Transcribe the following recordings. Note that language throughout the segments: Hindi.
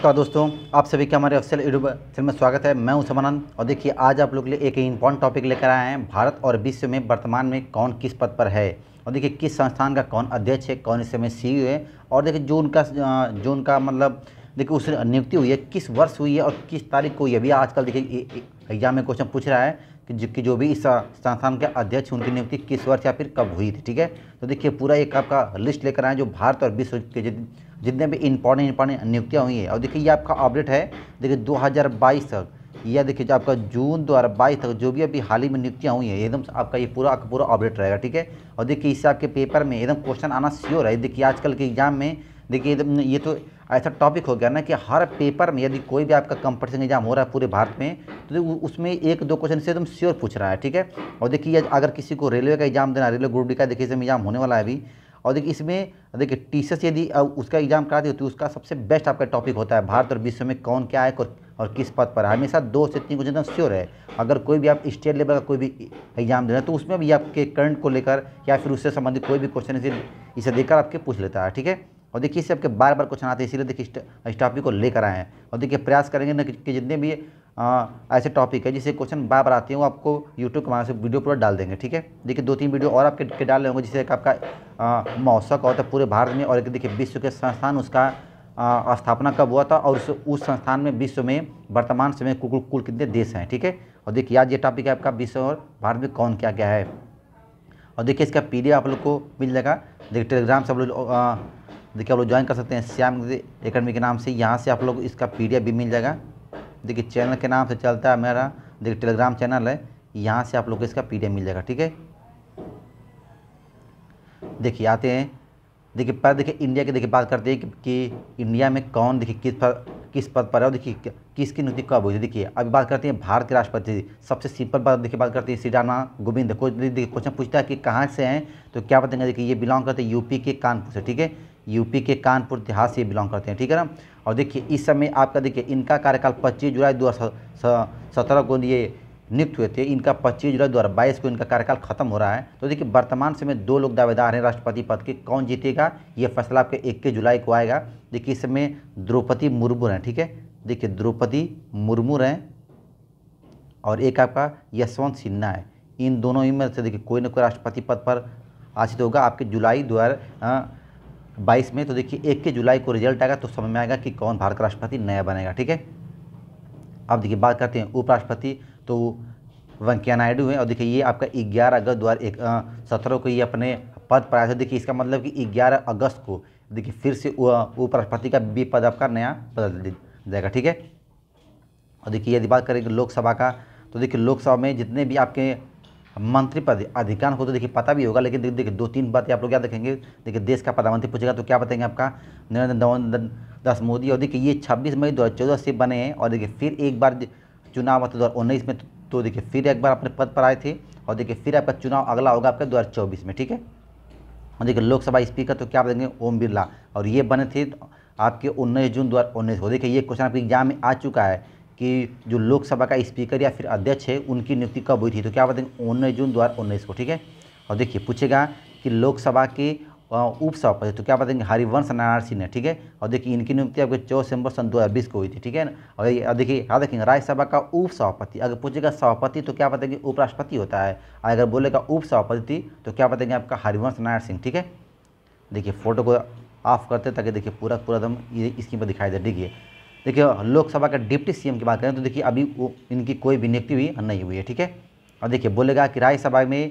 नमस्कार दोस्तों आप सभी का हमारे ऑफिशियल यूट्यूब चैनल में स्वागत है मैं हूं समानंद और देखिए आज आप लोग के लिए एक इम्पॉर्टेंट टॉपिक लेकर आए हैं भारत और विश्व में वर्तमान में कौन किस पद पर है और देखिए किस संस्थान का कौन अध्यक्ष है कौन इस समय सी है और देखिए जो उनका जो उनका मतलब देखिए उस नियुक्ति हुई है किस वर्ष हुई है और किस तारीख को यह भी आजकल देखिए एग्जाम में क्वेश्चन पूछ रहा है कि जो भी इस संस्थान के अध्यक्ष उनकी नियुक्ति किस वर्ष या फिर कब हुई थी ठीक है तो देखिए पूरा एक आपका लिस्ट लेकर आए जो भारत और विश्व के जितने भी इंपॉर्टेंट इंपॉर्टेंट नियुक्तियाँ हुई हैं और देखिए ये आपका अपडेट है देखिए 2022 तक या देखिए जो आपका जून दो हज़ार बाईस तक जो भी अभी हाल ही में नियुक्तियाँ हुई हैं एकदम आपका ये पूरा आपका पूरा अपडेट रहेगा ठीक है और देखिए इससे आपके पेपर में एकदम क्वेश्चन आना श्योर है देखिए आजकल के एग्जाम में देखिए एकदम ये तो ऐसा टॉपिक हो गया ना कि हर पेपर में यदि कोई भी आपका कंपटीशन एग्जाम हो रहा है पूरे भारत में तो उसमें एक दो क्वेश्चन से एकदम श्योर पूछ रहा है ठीक है और देखिए अगर किसी को रेलवे का एग्जाम देना रेलवे ग्रुप डी का देखिए एग्जाम होने वाला है अभी और देखिए इसमें देखिए टीचर्स यदि उसका एग्ज़ाम कराती होती है तो उसका सबसे बेस्ट आपका टॉपिक होता है भारत और विश्व में कौन क्या है और किस पद पर है हमेशा दो से तीन क्वेश्चन श्योर तो है अगर कोई भी आप स्टेट लेवल का कोई भी एग्ज़ाम दे रहे हैं तो उसमें भी आपके करंट को लेकर या फिर उससे संबंधित कोई भी क्वेश्चन इसे इसे देकर आपके पूछ लेता है ठीक है और देखिए इससे आपके बार बार क्वेश्चन आते हैं इसीलिए देखिए इस टॉपिक को लेकर आए हैं और देखिए प्रयास करेंगे ना कि जितने भी आ, हाँ, ऐसे टॉपिक है जिसे क्वेश्चन बार बार आते हैं वो आपको यूट्यूब के वहाँ से वीडियो पूरा डाल देंगे ठीक है देखिए दो तीन वीडियो और आपके के डाल होंगे जिसे आपका महोत्सव होता है पूरे भारत में और एक देखिए विश्व के संस्थान उसका स्थापना कब हुआ था और उस उस संस्थान में विश्व में वर्तमान समय कुल कुल, कुल कितने देश हैं ठीक है और देखिए आज ये टॉपिक है आपका विश्व और भारत में कौन क्या क्या है और देखिए इसका पी आप लोग को मिल जाएगा देखिए टेलीग्राम से आप लोग देखिए आप लोग ज्वाइन कर सकते हैं श्याम अकेडमी के नाम से यहाँ से आप लोग इसका पी भी मिल जाएगा देखिए चैनल के नाम से चलता है मेरा देखिए टेलीग्राम चैनल है यहाँ से आप लोग को इसका पी मिल जाएगा ठीक है देखिए आते हैं देखिए पर देखिए इंडिया की देखिए बात करते हैं कि, कि इंडिया में कौन देखिए किस पर किस पद पर है और देखिए किसकी नियुक्ति कब हुई थी देखिए अभी बात करते हैं भारत के राष्ट्रपति सबसे सिंपल बात देखिए बात करते हैं श्री राम गोविंद देखिए क्वेश्चन पूछता है कि कहाँ से हैं तो क्या बताएंगे देखिए ये बिलोंग करते हैं यूपी के कानपुर से ठीक है यूपी के कानपुर इतिहास से बिलोंग करते हैं ठीक है ना और देखिए इस समय आपका देखिए इनका कार्यकाल 25 जुलाई दो सत्रह को ये नियुक्त हुए थे इनका 25 जुलाई 2022 को इनका कार्यकाल खत्म हो रहा है तो देखिए वर्तमान समय दो लोग दावेदार हैं राष्ट्रपति पद के कौन जीतेगा ये फैसला आपके इक्कीस जुलाई को आएगा देखिए इस समय द्रौपदी मुर्मू हैं ठीक है देखिए द्रौपदी मुर्मू हैं और एक आपका यशवंत सिन्हा है इन दोनों ही में से देखिए कोई ना कोई राष्ट्रपति पद पर आश्रित होगा आपके जुलाई दो हाँ, बाईस में तो देखिए एक के जुलाई को रिजल्ट आएगा तो समझ में आएगा कि कौन भारत का राष्ट्रपति नया बनेगा ठीक है अब देखिए बात करते हैं उपराष्ट्रपति तो वेंकैया नायडू हैं और देखिए ये आपका ग्यारह अगस्त दो हज़ार सत्रह को ये अपने पद पर आया देखिए इसका मतलब कि ग्यारह अगस्त को देखिए फिर से उपराष्ट्रपति का भी पद आपका नया बदल जाएगा ठीक है और देखिए यदि बात करेंगे लोकसभा का तो देखिए लोकसभा में जितने भी आपके मंत्री पद अधिकांश हो तो देखिए पता भी होगा लेकिन देखिए दो तीन बातें आप लोग क्या देखेंगे देखिए देश का प्रधानमंत्री पूछेगा तो क्या बताएंगे आपका नरेंद्र दास मोदी और देखिए ये छब्बीस मई दो हज़ार चौदह से बने हैं और देखिए फिर एक बार चुनाव दो हज़ार उन्नीस में तो देखिए फिर एक बार अपने पद पर आए थे और देखिए फिर आपका चुनाव अगला होगा आपका दो हज़ार चौबीस में ठीक है और देखिए लोकसभा स्पीकर तो क्या बताएंगे ओम बिरला और ये बने थे आपके उन्नीस जून दो हज़ार उन्नीस को देखिए ये क्वेश्चन आपके एग्जाम में आ चुका है कि जो लोकसभा का स्पीकर या फिर अध्यक्ष है उनकी नियुक्ति कब हुई थी तो क्या बताएंगे उन्नीस जून दो को ठीक है और देखिए पूछेगा कि लोकसभा के उप सभापति तो क्या बताएंगे हरिवंश नारायण सिंह ने ठीक है और देखिए इनकी नियुक्ति आपके चौदह दिसंबर सन बीस को हुई थी ठीक है ना और देखिए याद रखेंगे राज्यसभा का उप सभापति अगर पूछेगा सभापति तो क्या बताएंगे उपराष्ट्रपति होता है अगर बोलेगा उप सभापति तो क्या बताएंगे आपका हरिवंश नारायण सिंह ठीक है देखिए फोटो को ऑफ करते ताकि देखिए पूरा पूरा दम ये स्क्रीन पर दिखाई दे ठीक है देखिए लोकसभा का डिप्टी सीएम की बात करें तो देखिए अभी वो इनकी कोई भी नियुक्ति हुई नहीं हुई है ठीक है और देखिए बोलेगा कि राज्यसभा में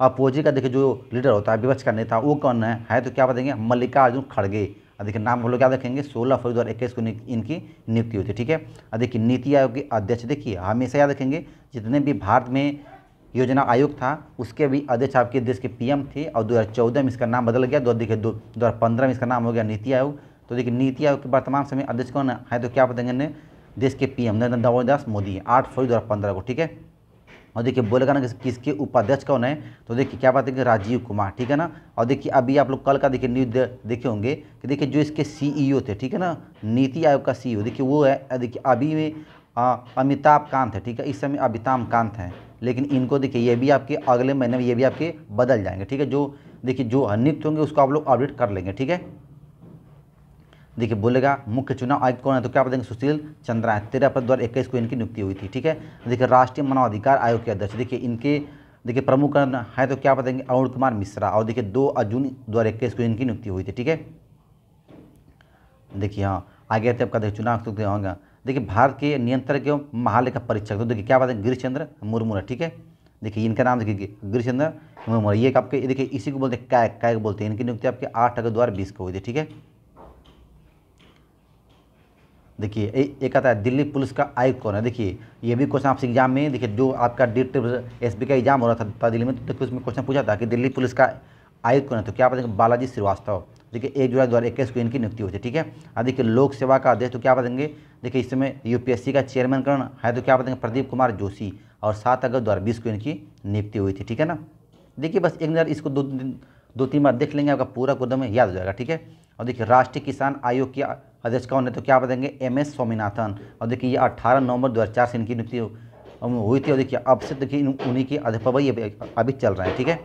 अपोजिट का देखिए जो लीडर होता है विपक्ष का नेता वो कौन है, है तो क्या बताएंगे मल्लिकार्जुन खड़गे और देखिए नाम हम लोग क्या देखेंगे सोलह फरवरी दो इक्कीस को इनकी नियुक्ति हुई थी ठीक है और देखिए नीति आयोग के अध्यक्ष देखिए हमेशा याद रखेंगे जितने भी भारत में योजना आयोग था उसके भी अध्यक्ष आपके देश के पीएम थे और 2014 में इसका नाम बदल गया दो देखिए दो हज़ार में इसका नाम हो गया नीति आयोग तो देखिए नीति आयोग के वर्तमान समय अध्यक्ष कौन है तो क्या बताएंगे देश के पीएम नरेंद्र दामोदर दास मोदी आठ फरवरी दो हज़ार पंद्रह को ठीक है और देखिए बोलेगा ना कि किसके उपाध्यक्ष कौन है तो देखिए क्या बात है कि राजीव कुमार ठीक है ना और देखिए अभी आप लोग कल का देखिए न्यूज देखे होंगे कि देखिए जो इसके सीईओ e थे ठीक है ना नीति आयोग का सीईओ e देखिए वो है देखिए अभी में अमिताभ कांत है ठीक है इस समय अमिताभ कांत हैं लेकिन इनको देखिए ये भी आपके अगले महीने में ये भी आपके बदल जाएंगे ठीक है जो देखिए जो नियुक्त होंगे उसको आप लोग अपडेट कर लेंगे ठीक है देखिए बोलेगा मुख्य चुनाव आयुक्त कौन है तो क्या बताएंगे सुशील चंद्रा है तेरह अप्रैल दो हज़ार को इनकी नियुक्ति हुई थी ठीक है देखिए राष्ट्रीय मानवाधिकार आयोग के अध्यक्ष देखिए इनके देखिए प्रमुख है तो क्या बताएंगे अरुण कुमार मिश्रा और देखिए दो जून दो को इनकी नियुक्ति हुई थी ठीक है देखिए हाँ आगे थे आपका देखिए चुनाव तो देखिए भारत के नियंत्रक एवं महालेखा परीक्षक तो देखिए क्या बात है गिरिचंद्र मुर्मू है ठीक है देखिए इनका नाम देखिए गिरिचंद्र मुर्मू ये आपके देखिए इसी को बोलते हैं कैक कैक बोलते हैं इनकी नियुक्ति आपके आठ अगस्त दो हज़ार बीस को हुई थी ठीक है देखिए एक आता है दिल्ली पुलिस का आयुक्त कौन है देखिए ये भी क्वेश्चन आपसे एग्जाम में देखिए जो आपका डेट एस का एग्जाम हो रहा था दिल्ली में तो देखिए उसमें क्वेश्चन पूछा था कि दिल्ली पुलिस का आयुक्त कौन है तो क्या पता बालाजी श्रीवास्तव देखिए एक जुलाई दो हज़ार इक्कीस को इनकी नियुक्ति हुई थी ठीक है अब देखिए लोक सेवा का अध्यक्ष तो क्या बताएंगे देखिए इस समय यूपीएससी का चेयरमैन कौन है तो क्या बताएंगे प्रदीप कुमार जोशी और सात अगस्त दो हज़ार बीस को इनकी नियुक्ति हुई थी ठीक है ना देखिए बस एक नज़र इसको दो दिन दो तीन बार देख लेंगे आपका पूरा कुदम याद हो जाएगा ठीक है और देखिए राष्ट्रीय किसान आयोग की अध्यक्ष कौन है तो क्या बताएंगे एम एस स्वामीनाथन और देखिए ये अट्ठारह नवंबर दो से इनकी नियुक्ति हुई थी और देखिए अब से देखिए उन्हीं की अध्यपवई अभी चल रहे हैं ठीक है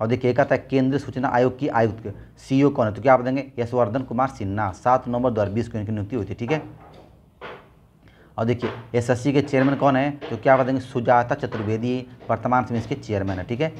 और देखिए एक आता है केंद्रीय सूचना आयोग की आयुक्त सी कौन है तो क्या बताएंगे यशवर्धन कुमार सिन्हा सात नवंबर दो को इनकी नियुक्ति हुई थी ठीक है और देखिए एसएससी के चेयरमैन कौन है तो क्या बताएंगे सुजाता चतुर्वेदी वर्तमान समय इसके चेयरमैन है ठीक है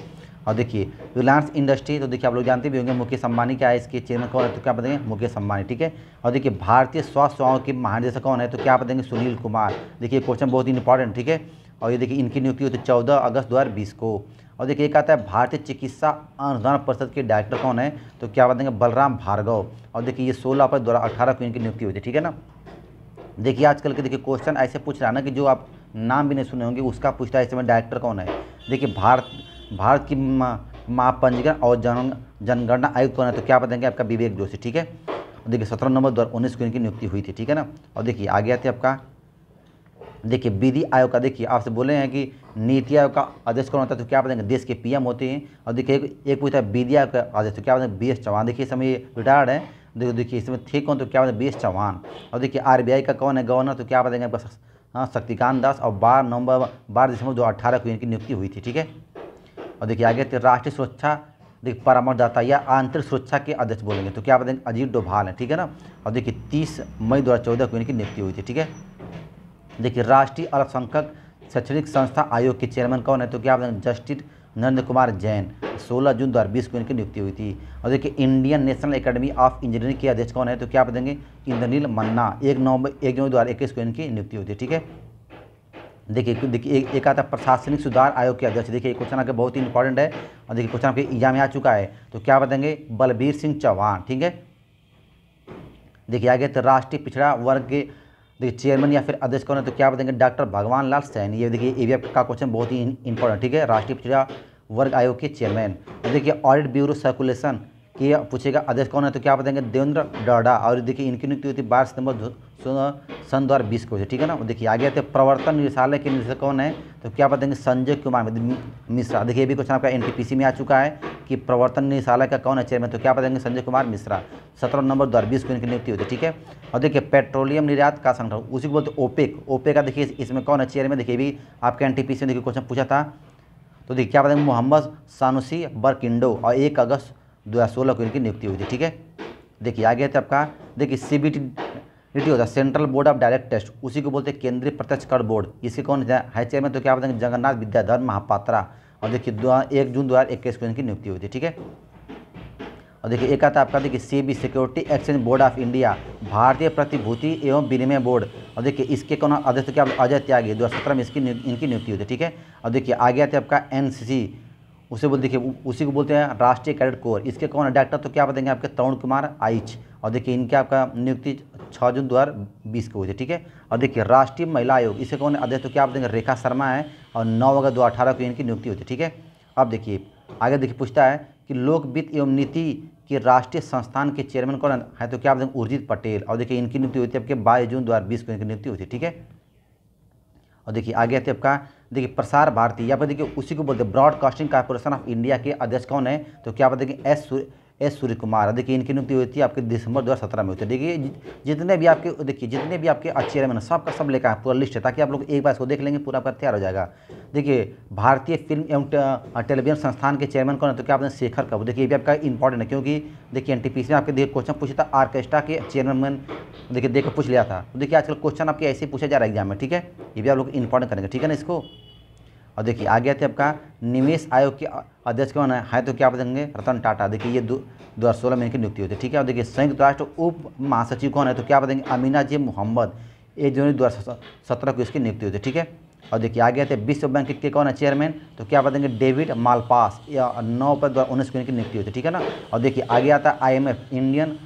और देखिए रिलायंस इंडस्ट्री तो देखिए आप लोग जानते भी होंगे मुकेश अंबानी क्या है इसके चेयरमैन कौन है तो क्या बताएंगे मुकेश अंबानी ठीक है और देखिए भारतीय स्वास्थ्य सेवाओं के महानिदेशक कौन है तो क्या बताएंगे सुनील कुमार देखिए क्वेश्चन बहुत ही इंपॉर्टेंट ठीक है और ये देखिए इनकी नियुक्ति होती है चौदह अगस्त दो को और देखिए एक आता है भारतीय चिकित्सा अनुदान परिषद के डायरेक्टर कौन है तो क्या बताएंगे बलराम भार्गव और देखिए ये सोलह अप्रैल दो को इनकी नियुक्ति होती है ठीक है ना देखिए आजकल के देखिए क्वेश्चन ऐसे पूछ रहा ना कि जो आप नाम भी नहीं सुने होंगे उसका पूछता है इसमें डायरेक्टर कौन है देखिए भारत भारत की माप पंजीकरण और जन जनगणना आयुक्त कौन है तो क्या बताएंगे आपका विवेक जोशी ठीक है देखिए सत्रह नवंबर दो हज़ार उन्नीस को इनकी नियुक्ति हुई थी ठीक है ना और देखिए आगे आते आपका देखिए विधि आयोग का देखिए आपसे बोले हैं कि नीति आयोग का अध्यक्ष कौन होता है तो क्या बताएंगे देश के पीएम होते हैं और देखिए एक, एक पूछता है विधि आयोग का अध्यक्ष तो क्या बताएंगे बी एस चौहान देखिए इस समय रिटायर्ड है देखिए देखिए इसमें थे कौन तो क्या बताएंगे बी एस चौहान और देखिए आरबीआई का कौन है गवर्नर तो क्या बताएंगे आपका हाँ, शक्तिकांत दास और बारह नवंबर बारह दिसंबर दो को इनकी नियुक्ति हुई थी ठीक है और देखिए आगे थे राष्ट्रीय सुरक्षा देखिए परामर्शदाता या आंतरिक सुरक्षा के अध्यक्ष बोलेंगे तो क्या बताएंगे अजीत डोभाल हैं ठीक है ना और देखिए तीस मई दो को इनकी नियुक्ति हुई थी ठीक है देखिए राष्ट्रीय अल्पसंख्यक शैक्षणिक संस्था आयोग के चेयरमैन कौन है तो क्या बताएंगे जस्टिस नरेंद्र कुमार जैन 16 जून 2020 को इनकी नियुक्ति हुई थी और देखिए Indian national academy of engineering के अध्यक्ष कौन है तो क्या बताएंगे इंद्रनील मन्ना एक नवंबर एक जनवरी दो को इनकी नियुक्ति हुई थी ठीक है देखिए देखिए एक, एक आता प्रशासनिक सुधार आयोग के अध्यक्ष देखिए क्वेश्चन आपके बहुत ही इंपॉर्टेंट है और देखिए क्वेश्चन आपके एग्जाम में आ चुका है तो क्या बताएंगे बलबीर सिंह चौहान ठीक है देखिए आगे तो राष्ट्रीय पिछड़ा वर्ग के देखिए चेयरमैन या फिर अध्यक्ष कौन है तो क्या बताएंगे डॉक्टर भगवान लाल सैन ये देखिए ए का क्वेश्चन बहुत ही इंपॉर्टेंट ठीक है राष्ट्रीय पिछड़ा वर्ग आयोग के चेयरमैन देखिए ऑडिट ब्यूरो सर्कुलेशन कि पूछेगा अध्यक्ष कौन है तो क्या बताएंगे देवेंद्र डाडा और देखिए इनकी नियुक्ति हुई थी बारह सितंबर सन दो हज़ार बीस को ठीक है ना देखिए आगे आते प्रवर्तन निदेशालय के निदेशक कौन है तो क्या बताएंगे संजय कुमार मिश्रा देखिए ये भी क्वेश्चन आपका एनटीपीसी में आ चुका है कि प्रवर्तन निदेशालय का कौन है चेयरमैन तो क्या बताएंगे संजय कुमार मिश्रा सत्रह नंबर दो बीस को इनकी नियुक्ति होती है ठीक है और देखिए पेट्रोलियम निर्यात का संगठन उसी को बोलते ओपेक ओपेक का देखिए इसमें कौन है चेयरमैन देखिए भी आपके एन में देखिए क्वेश्चन पूछा था तो देखिए क्या बताएंगे मोहम्मद सानुसी बरकिंडो और एक अगस्त दो को इनकी नियुक्ति हुई थी ठीक है देखिए आगे थे आपका देखिए सी रिटी होता है सेंट्रल बोर्ड ऑफ डायरेक्ट टेस्ट उसी को बोलते हैं केंद्रीय प्रत्यक्ष कर बोर्ड इसके कौन हाई चेयरमैन तो क्या बताएंगे जगन्नाथ विद्याधर महापात्रा और देखिए दो एक जून दो हज़ार इक्कीस को इनकी नियुक्ति हुई थी ठीक है और देखिए एक आता आपका देखिए SEBI security exchange board of India भारतीय प्रतिभूति एवं विनिमय बोर्ड और देखिए इसके कौन अध्यक्ष तो क्या अजय त्यागी दो में इसकी इनकी नियुक्ति हुई थी ठीक है और देखिए आगे आते आपका एन उसे बोल देखिए उसी को बोलते हैं राष्ट्रीय कैडेट कोर इसके कौन डायरेक्टर तो क्या बताएंगे आपके तरुण कुमार आइच और देखिए इनके आपका नियुक्ति छः जून दो हज़ार बीस को हुई थी ठीक है और देखिए राष्ट्रीय महिला आयोग इसके कौन अध्यक्ष तो क्या बताएंगे रेखा शर्मा है और नौ अगस्त दो अठारह को इनकी नियुक्ति हुई थी ठीक है अब देखिए आगे देखिए पूछता है कि लोक वित्त एवं नीति के राष्ट्रीय संस्थान के चेयरमैन कौन है तो क्या बताएंगे उर्जित पटेल और देखिए इनकी नियुक्ति हुई थी आपके बाईस जून दो को इनकी नियुक्ति हुई थी ठीक है और देखिए आगे आते आपका देखिए प्रसार भारती या फिर देखिए उसी को बोलते हैं ब्रॉडकास्टिंग कॉरपोरेशन ऑफ इंडिया के अध्यक्ष कौन है तो क्या हैं एस एस सूर्य कुमार देखिए इनकी नियुक्ति हुई थी आपके दिसंबर 2017 में हुई थी देखिए जितने भी आपके देखिए जितने भी आपके चेयरमैन सब का सब लेकर पूरा लिस्ट है ताकि आप लोग एक बार इसको देख लेंगे पूरा आपका तैयार हो जाएगा देखिए भारतीय फिल्म एवं टेलीविजन संस्थान के चेयरमैन कौन है तो क्या आपने शेखर कपूर देखिए ये भी आपका इंपॉर्टेंट है क्योंकि देखिए एन में आपके देखिए क्वेश्चन पूछा था आर्केस्ट्रा के चेयरमैन देखिए देख पूछ लिया था तो देखिए आजकल क्वेश्चन आपके ऐसे पूछा जा रहा है एग्जाम में ठीक है ये भी आप लोग इंपॉर्टेंट करेंगे ठीक है ना इसको और देखिए आ गया थे आपका निवेश आयोग के अध्यक्ष कौन है, हाँ तो क्या बता देंगे रतन टाटा देखिए ये दो हज़ार सोलह में इनकी नियुक्ति होती है ठीक है और देखिए संयुक्त राष्ट्र उप महासचिव कौन है तो क्या बताएंगे अमीना जे मोहम्मद एक जनवरी दो हज़ार सत्रह को इसकी नियुक्ति होती है ठीक है और देखिए आ गया थे विश्व बैंक के कौन है चेयरमैन तो क्या बताएंगे डेविड मालपास या नौ पर दो हज़ार को इनकी नियुक्ति होती है ठीक है ना और देखिए आगे आता है आई इंडियन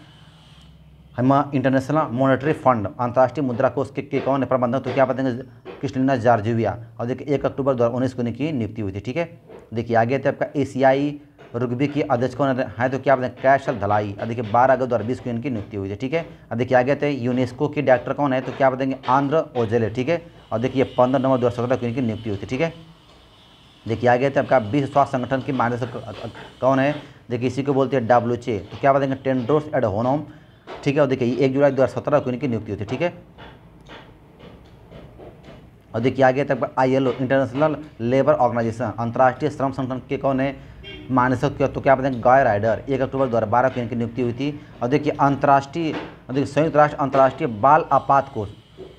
हम इंटरनेशनल मॉनेटरी फंड अंतर्राष्ट्रीय मुद्रा कोष के, कौन है प्रबंधक तो क्या बताएंगे क्रिस्टलिना जार्जुविया और देखिए एक अक्टूबर दो उन्नीस को इनकी नियुक्ति हुई थी ठीक है देखिए आगे थे तो आपका एशियाई रुग्बी की अध्यक्ष कौन है तो क्या बताएंगे कैशल धलाई और देखिए बारह अगस्त दो हज़ार बीस को इनकी नियुक्ति हुई थी ठीक है और देखिए आगे थे तो यूनेस्को के डायरेक्टर कौन है तो क्या बताएंगे आंध्र ओजेले ठीक है और देखिए पंद्रह नवंबर दो हज़ार सत्रह को इनकी नियुक्ति हुई थी ठीक है देखिए आगे थे तो आपका विश्व स्वास्थ्य संगठन की मान्यता कौन है देखिए इसी को बोलते हैं डब्ल्यू तो क्या बताएंगे टेंड्रोस एड होनोम ठीक है और देखिए एक जुलाई दो हज़ार सत्रह को इनकी नियुक्ति होती है ठीक है और देखिए आगे तक I L O international labour organisation अंतर्राष्ट्रीय श्रम संगठन के कौन है मानसक किया तो क्या बताएंगे गाय राइडर एक अक्टूबर दो हज़ार बारह को इनकी नियुक्ति हुई थी और देखिए अंतर्राष्ट्रीय देखिए संयुक्त राष्ट्र अंतर्राष्ट्रीय बाल आपात कोष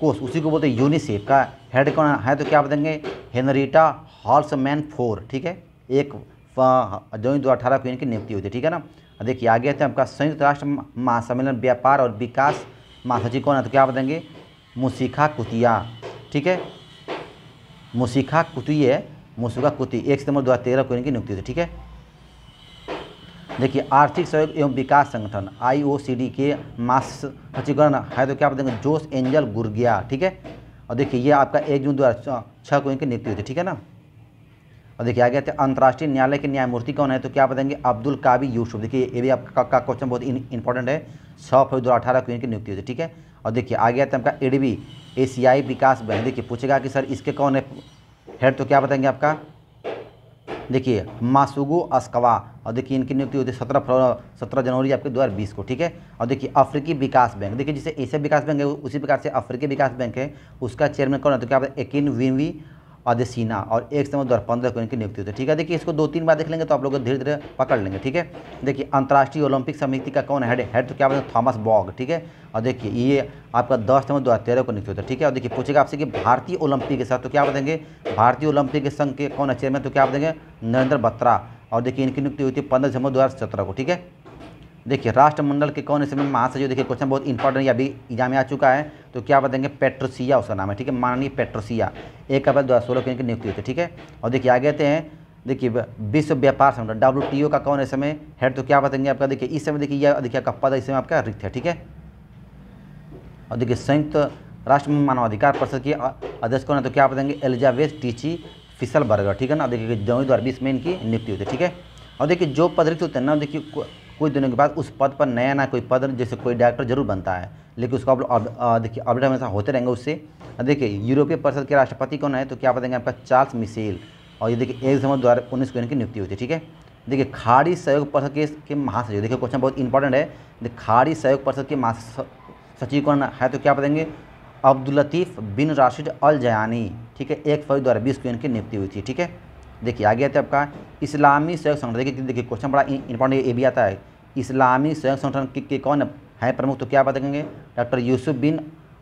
कोष उसी को बोलते हैं यूनिसेफ का हेड कौन है तो क्या बताएंगे हेनरीटा हॉल्स फोर ठीक है एक जो दो अठारह को इनकी नियुक्ति हुई थी ठीक है ना देखिए आगे आते हैं तो आपका संयुक्त राष्ट्र महासम्मेलन व्यापार और विकास महासचिव कौन है तो क्या बताएंगे मुसीखा कुतिया ठीक है मुसीखा कुतिय मुसीखा कुति एक सितंबर दो हजार तेरह को इनकी नियुक्ति थी ठीक है देखिए आर्थिक सहयोग एवं विकास संगठन आईओसीडी के महासचिवगण है तो क्या बताएंगे जोश एंजल गुर्गिया ठीक है और देखिए ये आपका एक जून दो हजार को इनकी नियुक्ति हुई थी ठीक है ना और देखिए आगे आते हैं अंतर्राष्ट्रीय न्यायालय के न्यायमूर्ति कौन है तो क्या बताएंगे अब्दुल काबी यूसुफ देखिए ये भी आपका क्वेश्चन बहुत इंपॉर्टेंट है सौ फरवरी दो हज़ार अठारह को इनकी नियुक्ति हुई ठीक है और देखिए आगे आते हैं आपका एडीबी एशियाई विकास बैंक देखिए पूछेगा कि सर इसके कौन है हेड तो क्या बताएंगे आपका देखिए मासुगो अस्कवा और देखिए इनकी नियुक्ति होती है सत्रह फरवरी सत्रह जनवरी आपके बीस को ठीक है और देखिए अफ्रीकी विकास बैंक देखिए जिसे एशिया विकास बैंक है उसी प्रकार से अफ्रीकी विकास बैंक है उसका चेयरमैन कौन है तो क्या एकिन विनवी अदेसीना और एक सितंबर दो हज़ार पंद्रह को इनकी नियुक्ति होती है ठीक है देखिए इसको दो तीन बार देख लेंगे तो आप लोग धीरे धीरे पकड़ लेंगे ठीक है देखिए अंतर्राष्ट्रीय ओलंपिक समिति का कौन हैड हेड तो क्या बोलते हैं थॉमस बॉग ठीक है और देखिए ये आपका दस सितंबर दो हज़ार तेरह को नियुक्ति होता है ठीक है और देखिए पूछेगा आपसे कि भारतीय ओलंपिक के साथ तो क्या बताएंगे भारतीय ओलंपिक के संघ के कौन है चेयरमैन तो क्या बताएंगे नरेंद्र बत्रा और देखिए इनकी नियुक्ति होती है पंद्रह दिसंबर दो को ठीक है देखिए राष्ट्रमंडल के कौन इसमें महासचिव देखिए क्वेश्चन बहुत इंपॉर्टेंट है अभी एग्जाम में आ चुका है तो क्या बताएंगे पेट्रोसिया उसका नाम है ठीक है माननीय पेट्रोसिया एक अप्रैल दो हज़ार सोलह की नियुक्ति होती है ठीक है और देखिए आगे आते हैं देखिए विश्व व्यापार संगठन डब्ल्यू का कौन इस समय हेड तो क्या बताएंगे आपका देखिए इस समय देखिए यह देखिए आपका पद इस समय आपका रिक्त है ठीक है और देखिए संयुक्त राष्ट्र मानवाधिकार परिषद के अध्यक्ष कौन है तो क्या बताएंगे एलिजाबेथ टीची फिसल बर्गर ठीक है ना देखिए जनवरी दो हज़ार बीस में इनकी नियुक्ति होती है ठीक है और देखिए जो पद रिक्त होते हैं ना देखिए कुछ दिनों के बाद उस पद पर नया ना कोई पद जैसे कोई डायरेक्टर जरूर बनता है लेकिन उसका देखिए अपडेट हमेशा होते रहेंगे उससे देखिए यूरोपीय परिषद के राष्ट्रपति कौन है तो क्या बताएंगे आपका चार्ल्स मिसेल और ये देखिए एक दिसंबर दो हज़ार उन्नीस को इनकी नियुक्ति हुई थी ठीक है देखिए खाड़ी सहयोग परिषद के, के महासचिव देखिए क्वेश्चन बहुत इंपॉर्टेंट है देखिए खाड़ी सहयोग परिषद के महासचिव कौन है तो क्या बताएंगे अब्दुल लतीफ़ बिन राशिद अल जयानी ठीक है एक फरवरी दो हज़ार बीस को इनकी नियुक्ति हुई थी ठीक है देखिए आगे आता है आपका इस्लामी सहयोग संगठन देखिए देखिए क्वेश्चन बड़ा इंपॉर्टेंट ये भी आता है इस्लामी सहयोग संगठन के, कौन है प्रमुख तो क्या बताएंगे doctor Yousef bin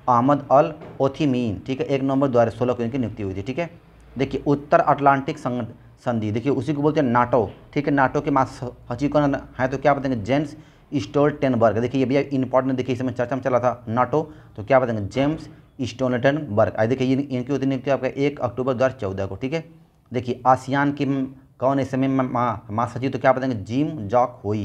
Ahmed Al Othaimeen ठीक है एक नवंबर दो हज़ार सोलह को इनकी नियुक्ति हुई थी ठीक है देखिए उत्तर अटलांटिक संधि देखिए उसी को बोलते हैं नाटो ठीक है नाटो के महासचिव कौन है तो क्या बताएंगे जेम्स स्टोल टेनबर्ग देखिए ये भी इंपॉर्टेंट देखिए इसमें चर्चा में चला था नाटो तो क्या बताएंगे जेम्स आई देखिए इनकी होती नियुक्ति आपका एक अक्टूबर दो को ठीक है देखिए आसियान के कौन ऐसे में माँ मा तो क्या बताएंगे जिम जॉक होई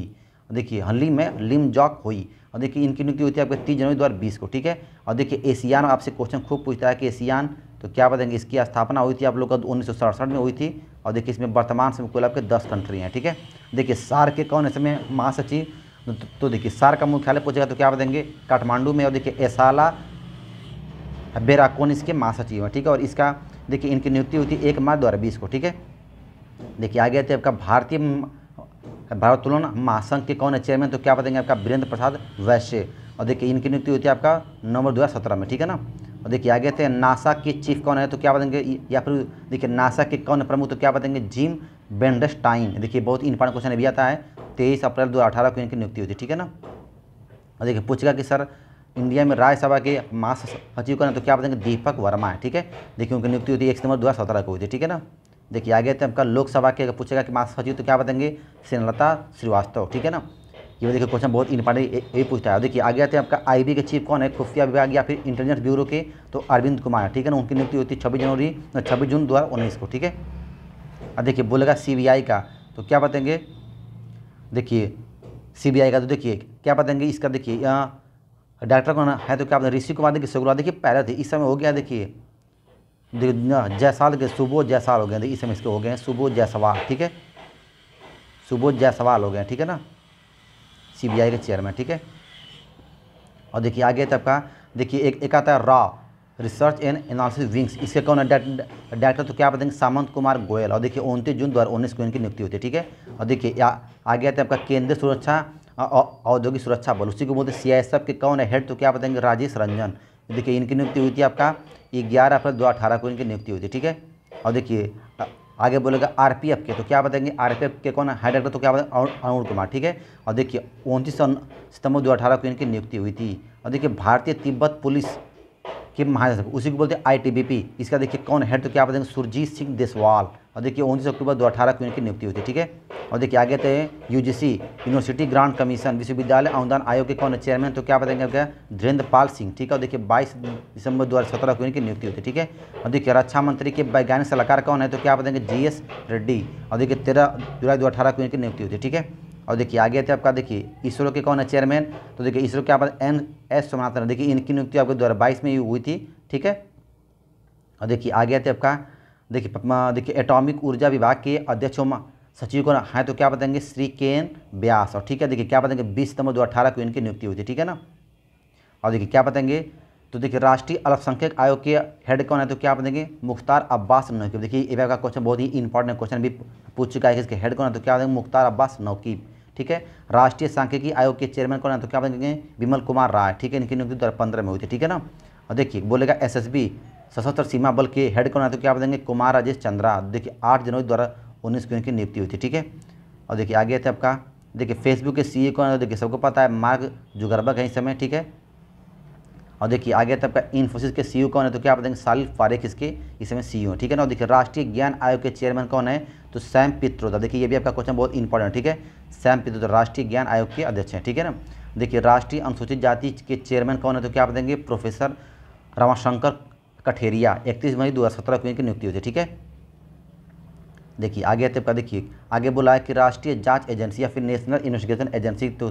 देखिए हल्ली में लिम जॉक हुई और देखिए इनकी नियुक्ति होती है आपके तीस जनवरी दो बीस को ठीक है और देखिए एशियान आपसे क्वेश्चन खूब पूछता है कि एशियान तो क्या बताएंगे इसकी स्थापना हुई थी आप लोग का उन्नीस में हुई थी और देखिए इसमें वर्तमान समय कुल आपके दस कंट्री हैं ठीक है देखिए सार के कौन ऐसे में महासचिव तो, तो देखिए सार का मुख्यालय पूछेगा तो क्या बताएंगे काठमांडू में और देखिए एसाला बेराकोन इसके महासचिव हैं ठीक है और इसका देखिए इनकी नियुक्ति हुई थी एक मार्च दो को ठीक है देखिए आगे थे आपका भारतीय भारोत्तोलन महासंघ के कौन है चेयरमैन तो क्या बताएंगे आपका वीरेंद्र प्रसाद वैश्य और देखिए इनकी नियुक्ति हुई थी आपका नवंबर दो हज़ार में ठीक है ना और देखिए आगे थे नासा के चीफ कौन है तो क्या बताएंगे या फिर देखिए नासा के कौन प्रमुख तो क्या बताएंगे जिम बेंडस्टाइन देखिए बहुत इंपॉर्टेंट क्वेश्चन भी आता है तेईस अप्रैल दो को इनकी नियुक्ति हुई थी ठीक है ना और देखिए पूछेगा कि सर इंडिया में राज्यसभा के मास सचिव का तो क्या बताएंगे दीपक वर्मा है ठीक है देखिए उनकी नियुक्ति होती है एक सितंबर दो को हुई थी ठीक है ना देखिए आगे तो आपका लोकसभा के अगर पूछेगा कि मास सचिव तो क्या बताएंगे श्रीनलता श्रीवास्तव ठीक है ना ये देखिए क्वेश्चन बहुत इंपॉर्टेंट यही पूछता है देखिए आगे आते हैं आपका आईबी के चीफ कौन है खुफिया विभाग या फिर इंटेलिजेंस ब्यूरो के तो अरविंद कुमार है ठीक है ना उनकी नियुक्ति होती है छब्बीस जनवरी छब्बीस जून दो को ठीक है और देखिए बोलेगा सीबीआई का तो क्या बताएंगे देखिए सीबीआई का तो देखिए क्या बताएंगे इसका देखिए यहाँ डॉक्टर कौन है तो क्या आपने ऋषि कुमार देखिए शुक्रवार देखिए पहले थे इस समय हो गया देखिए जयसाल के सुबोध जयसाल हो गए इस समय इसके हो गए हैं सुबोध जयसवाल ठीक है सुबोध जयसवाल हो गए ठीक है ना सीबीआई के चेयरमैन ठीक है और देखिए आगे तब का देखिए एक एक आता है रॉ रिसर्च एंड एनालिसिस विंग्स इसके कौन है डायरेक्टर तो क्या बताएंगे सामंत कुमार गोयल और देखिए उनतीस जून दो हज़ार उन्नीस को इनकी नियुक्ति होती है ठीक है और देखिए आ गया था आपका केंद्रीय सुरक्षा हाँ, औद्योगिक सुरक्षा बल उसी को बोलते सी आई के कौन है हेड तो क्या बताएंगे राजेश रंजन देखिए इनकी नियुक्ति हुई थी आपका ग्यारह अप्रैल दो अठारह को इनकी नियुक्ति हुई थी ठीक है और देखिए आगे बोलेगा आरपीएफ के तो क्या बताएंगे आरपीएफ के कौन है हेड तो क्या बताएंगे अरुण कुमार ठीक है और देखिए उनतीस सितंबर दो को इनकी नियुक्ति हुई थी और देखिए भारतीय तिब्बत पुलिस कि महानिदेशक उसी को बोलते हैं आई इसका देखिए कौन हेड तो क्या आप देंगे सुरजीत सिंह देसवाल और देखिए उन्नीस अक्टूबर दो अठारह को इनकी नियुक्ति होती है ठीक है और देखिए आगे थे यूजीसी यूनिवर्सिटी ग्रांट कमीशन विश्वविद्यालय अनुदान आयोग के कौन है चेयरमैन तो क्या बताएंगे आपका धीरेन्द्र पाल सिंह ठीक है और देखिए बाईस दिसंबर दो हज़ार सत्रह को इनकी नियुक्ति होती है ठीक है और देखिए रक्षा मंत्री के वैज्ञानिक सलाहकार कौन है तो क्या बताएंगे जी एस रेड्डी और देखिए तेरह जुलाई दो अठारह को इनकी नियुक्ति होती है ठीक है और देखिए आगे थे आपका देखिए इसरो के कौन है चेयरमैन तो देखिए इसरो के आपका एन एस सोमनाथन देखिए इनकी नियुक्ति आपके दो में ही हुई थी ठीक है और देखिए आगे थे आपका देखिए देखिए एटॉमिक ऊर्जा विभाग के अध्यक्ष सचिव को हैं हाँ, तो क्या बताएंगे श्री के एन व्यास और ठीक है देखिए क्या बताएंगे बीस सितंबर दो अठारह को इनकी नियुक्ति हुई थी ठीक है ना और देखिए क्या बताएंगे तो देखिए राष्ट्रीय अल्पसंख्यक आयोग के हेड कौन है तो क्या बताएंगे मुख्तार अब्बास नौकीब देखिए ये का क्वेश्चन बहुत ही इंपॉर्टेंट क्वेश्चन भी पूछ चुका है कि इसके हेड कौन है तो क्या बताएंगे मुख्तार अब्बास नौकीब ठीक है राष्ट्रीय सांख्यिकी आयोग के चेयरमैन कौन है तो क्या बनेंगे विमल कुमार राय ठीक है इनकी नियुक्ति दो हज़ार में हुई थी ठीक है ना और देखिए बोलेगा एस सशस्त्र सीमा बल के हेड कौन है तो क्या बनेंगे कुमार राजेश चंद्रा देखिए आठ जनवरी दो हज़ार को इनकी नियुक्ति हुई थी ठीक है और देखिए आगे थे आपका देखिए फेसबुक के सी e कौन है देखिए सबको पता है मार्ग जुगरबक है इस समय ठीक है और देखिए आगे तब का इन्फोसिस के सीईओ e कौन है तो क्या आप बताएंगे सालिफ फारिक इसके इस सीईओ e ठीक है ना देखिए राष्ट्रीय ज्ञान आयोग के चेयरमैन कौन है तो सैम पित्रोदा देखिए ये भी आपका क्वेश्चन बहुत इंपॉर्टेंट ठीक है सैम पित्रोदा राष्ट्रीय ज्ञान आयोग के अध्यक्ष हैं ठीक है ना देखिए राष्ट्रीय अनुसूचित जाति के चेयरमैन कौन है तो क्या आप बताएंगे प्रोफेसर रमाशंकर कठेरिया इकतीस मई दो को इनकी नियुक्ति हुई है ठीक है देखिए आगे तब का देखिए आगे बोला है कि राष्ट्रीय जांच एजेंसी या फिर नेशनल इन्वेस्टिगेशन एजेंसी तो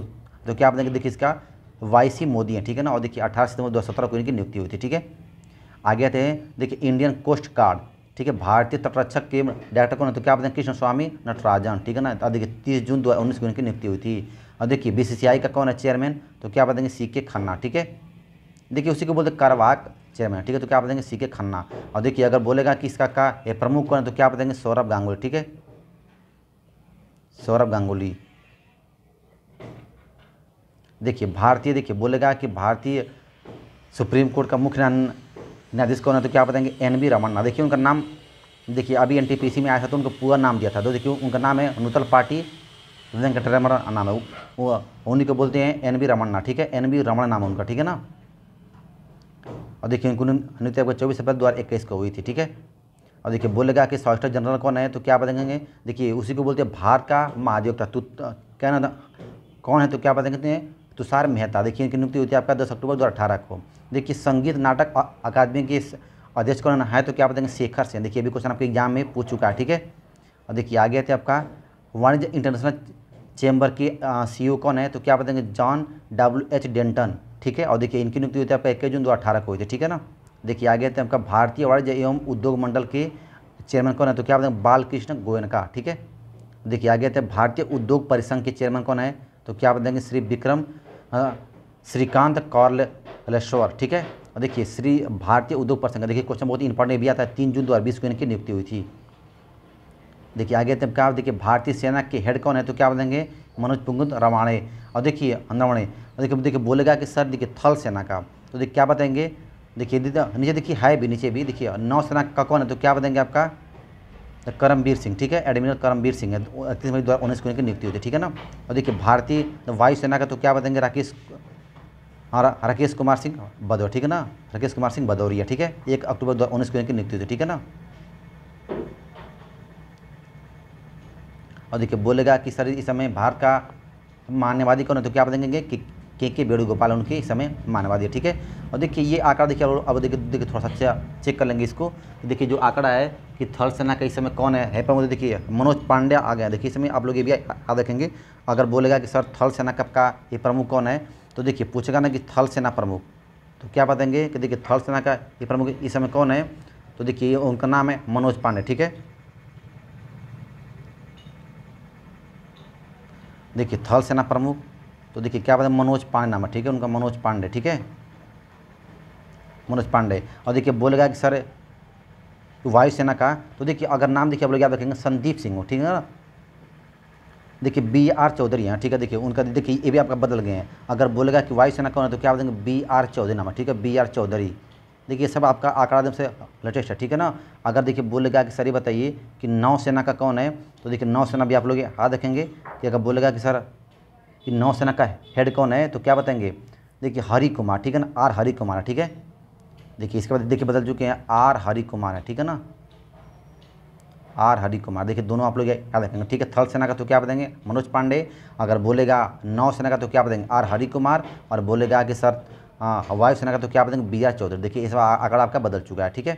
क्या आप बताएंगे देखिए इसका सी मोदी हैं ठीक है ना और देखिए अठारह सितंबर दो को इनकी नियुक्ति हुई थी ठीक है आगे आते हैं देखिए इंडियन कोस्ट गार्ड ठीक है भारतीय तटरक्षक के डायरेक्टर कौन है तो क्या बताएं कृष्ण स्वामी नटराजन ठीक है ना और देखिए तीस जून दो उन्नीस को इनकी नियुक्ति हुई थी और देखिए बी का कौन है चेयरमैन तो क्या बताएंगे सी के खन्ना ठीक है देखिए उसी को बोलते करवाक चेयरमैन ठीक है तो क्या बताएंगे सी के खन्ना और देखिए अगर बोलेगा कि इसका का प्रमुख कौन है तो क्या बताएंगे सौरभ गांगुली ठीक है सौरभ गांगुली देखिए भारतीय देखिए बोलेगा कि भारतीय सुप्रीम कोर्ट का मुख्य न्यायाधीश कौन है तो क्या बताएंगे एन बी रमन्ना देखिए उनका नाम देखिए अभी एन में आया था तो उनको पूरा नाम दिया था तो देखिए उनका नाम है नूतल पार्टी वेंकट रमन नाम है वो उन्हीं को बोलते हैं एन बी रमन्ना ठीक है एन बी रमन नाम है उनका ठीक है ना और देखिए उनको नियुक्ति चौबीस अप्रैल दो हज़ार इक्कीस को हुई थी ठीक है और देखिए बोलेगा कि सॉलिसिटर जनरल कौन है तो क्या बताएंगे देखिए उसी को बोलते हैं भारत का महाधिवक्ता क्या ना कौन है तो क्या बताएंगे तुषार तो मेहता देखिए इनकी नियुक्ति होती है आपका दस अक्टूबर दो अठारह को देखिए संगीत नाटक अकादमी के अध्यक्ष कौन है तो क्या बताएंगे शेखर सेन देखिए अभी क्वेश्चन आपके एग्जाम में पूछ चुका है ठीक है और देखिए आगे थे आपका वाणिज्य इंटरनेशनल चैम्बर के सी कौन है तो क्या बताएंगे जॉन डब्ल्यू एच डेंटन ठीक है और देखिए इनकी नियुक्ति हुई थी आपका इक्कीस जून दो अठारह को हुई थी ठीक है ना देखिए आगे थे आपका भारतीय वाणिज्य एवं उद्योग मंडल के चेयरमैन कौन है तो क्या बताएंगे बालकृष्ण गोयनका ठीक है देखिए आगे थे भारतीय उद्योग परिसंघ के चेयरमैन कौन है तो क्या बताएंगे श्री विक्रम हाँ, श्रीकांत लेश्वर ठीक है और देखिए श्री भारतीय उद्योग परिसंघ देखिए क्वेश्चन बहुत इंपॉर्टेंट भी आता है तीन जून दो को इनकी नियुक्ति हुई थी देखिए आगे तब क्या देखिए भारतीय सेना के हेड कौन है तो क्या बताएंगे मनोज पुंगुत रवाणे और देखिए नवाणे और देखिए देखिए बोलेगा कि सर देखिए थल सेना का तो देखिए क्या बताएंगे देखिए नीचे देखिए है भी नीचे भी देखिए नौसेना का कौन है तो क्या बताएंगे आपका करमवीर सिंह ठीक है एडमिरल करमवीर सिंह है इकतीस मई दो हज़ार उन्नीस को इनकी नियुक्ति होती है ठीक है ना और देखिए भारतीय वायुसेना का तो क्या बताएंगे राकेश हाँ राकेश कुमार सिंह भदौर ठीक है ना राकेश कुमार सिंह बदौरिया ठीक है एक अक्टूबर दो हज़ार उन्नीस को इनकी नियुक्ति होती ठीक है ना और देखिए बोलेगा कि सर इस समय भारत का मान्यवादी कौन है तो क्या बताएंगे कि के के वेणुगोपाल उनके इस समय मानवादी ठीक है और देखिए ये आंकड़ा देखिए अब देखिए देखिए थोड़ा सा चेक अच्छा कर लेंगे इसको देखिए जो आंकड़ा है कि थर्ड सेना का इस समय कौन है हेपर मोदी देखिए मनोज पांड्या आ गया देखिए इस समय आप लोग ये भी याद रखेंगे अगर बोलेगा कि सर थल सेना कब का ये प्रमुख कौन है तो देखिए पूछेगा ना कि थल सेना प्रमुख तो क्या बताएंगे कि देखिए थल सेना का ये प्रमुख इस समय कौन है तो देखिए ये उनका नाम है मनोज पांडे ठीक है देखिए थल सेना प्रमुख तो देखिए क्या बताए मनोज पांडे नाम है ठीक है उनका मनोज पांडे ठीक है मनोज पांडे और देखिए बोलेगा कि सर वायुसेना का तो देखिए अगर नाम देखिए आप लोग याद रखेंगे संदीप सिंह हो ठीक है ना देखिए बी आर चौधरी हैं ठीक है देखिए उनका देखिए ये भी आपका बदल गए हैं अगर बोलेगा कि वायुसेना कौन है तो क्या बोलेंगे बी आर चौधरी नाम है ठीक है बी आर चौधरी देखिए सब आपका आंकड़ा एकदम से लेटेस्ट है ठीक है ना अगर देखिए बोलेगा कि सर ये बताइए कि नौसेना का कौन है तो देखिए नौसेना भी आप लोग याद रखेंगे कि अगर बोलेगा कि सर कि नौसेना का हेड कौन है तो क्या बताएंगे देखिए हरी कुमार ठीक है ना आर हरी कुमार ठीक है देखिए इसके बाद देखिए बदल चुके हैं आर हरी कुमार है ठीक है ना आर हरी कुमार देखिए दोनों आप लोग याद रखेंगे ठीक है थल सेना का तो क्या बताएंगे मनोज पांडे अगर बोलेगा नौसेना का तो क्या बताएंगे आर हरी कुमार और बोलेगा कि सर वायुसेना का तो क्या बताएंगे बी आर चौधरी देखिए इस बार आंकड़ा आपका बदल चुका है ठीक है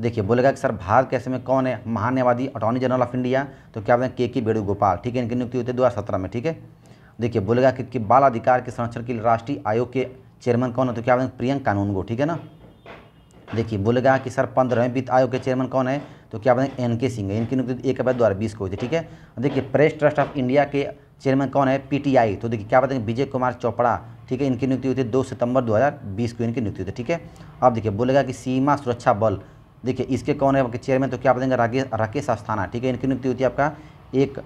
देखिए बोलेगा कि सर भारत के में कौन है महान्यवादी अटॉर्नी जनरल ऑफ इंडिया तो क्या बताएंगे के के वेणुगोपाल ठीक है इनकी नियुक्ति होती है दो में ठीक है देखिए बोलेगा कि, कि बाल अधिकार के संरक्षण के लिए राष्ट्रीय आयोग के चेयरमैन कौन है तो क्या बोलेंगे प्रियंक कानूनगो ठीक है ना देखिए बोलेगा कि सर पंद्रहवें वित्त आयोग के चेयरमैन कौन है तो क्या बोलेंगे एन के सिंह इनकी नियुक्ति एक अवैध दो हज़ार बीस को ठीक है देखिए प्रेस ट्रस्ट ऑफ इंडिया के चेयरमैन कौन है पीटीआई तो देखिए क्या बताएंगे विजय कुमार चोपड़ा ठीक है इनकी नियुक्ति हुई थी दो सितंबर 2020 को इनकी नियुक्ति हुई थी ठीक है अब देखिए बोलेगा कि सीमा सुरक्षा बल देखिए इसके कौन है आपके चेयरमैन तो क्या बताएंगे राकेश राकेश अस्थाना ठीक है इनकी नियुक्ति हुई थी आपका एक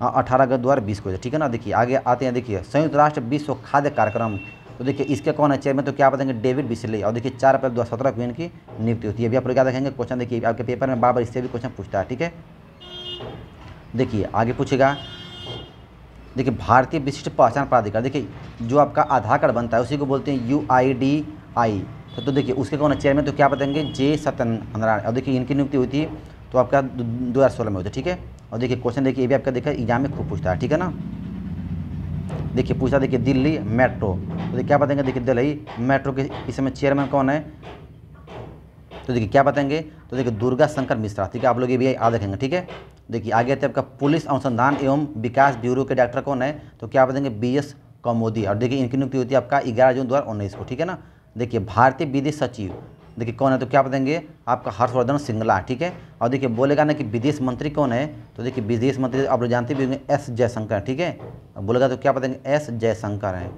हाँ, अठारह अगस्त दो हज़ार बीस को ठीक है ना देखिए आगे आते हैं देखिए संयुक्त राष्ट्र विश्व खाद्य कार्यक्रम तो देखिए इसके कौन है चेयरमैन तो क्या बताएंगे डेविड बिस्ले और देखिए चार अप्रैल दो हज़ार सत्रह को इनकी नियुक्ति होती है अभी आप लोग क्या देखेंगे क्वेश्चन देखिए आपके पेपर में बाबर इससे भी क्वेश्चन पूछता है ठीक है देखिए आगे पूछेगा देखिए भारतीय विशिष्ट पहचान प्राधिकार देखिए जो आपका आधार कार्ड बनता है उसी को बोलते हैं यू आई डी आई तो, तो देखिए उसके कौन है चेयरमैन तो क्या बताएंगे जे सत्यनारायण और देखिए इनकी नियुक्ति हुई थी तो आपका दो हज़ार सोलह में होती है ठीक है और देखिए क्वेश्चन देखिए ये भी आपका देखा एग्जाम में खूब पूछता है ठीक है ना देखिए पूछा देखिए दिल्ली मेट्रो तो देखिए क्या बताएंगे देखिए दिल्ली मेट्रो के इस समय चेयरमैन कौन है तो देखिए क्या बताएंगे तो देखिए दुर्गा शंकर मिश्रा ठीक है आप लोग ये भी याद रखेंगे ठीक है देखिए आगे थे आपका पुलिस अनुसंधान एवं विकास ब्यूरो के डायरेक्टर कौन है तो क्या बताएंगे बी एस कौमोदी और देखिए इनकी नियुक्ति होती है आपका ग्यारह जून दो को ठीक है ना देखिए भारतीय विदेश सचिव देखिए कौन है तो क्या बताएंगे आपका हर्षवर्धन सिंगला ठीक है और देखिए बोलेगा ना कि विदेश मंत्री कौन है तो देखिए विदेश मंत्री आप लोग जानते भी होंगे एस जयशंकर ठीक है बोलेगा तो क्या बताएंगे एस जयशंकर हैं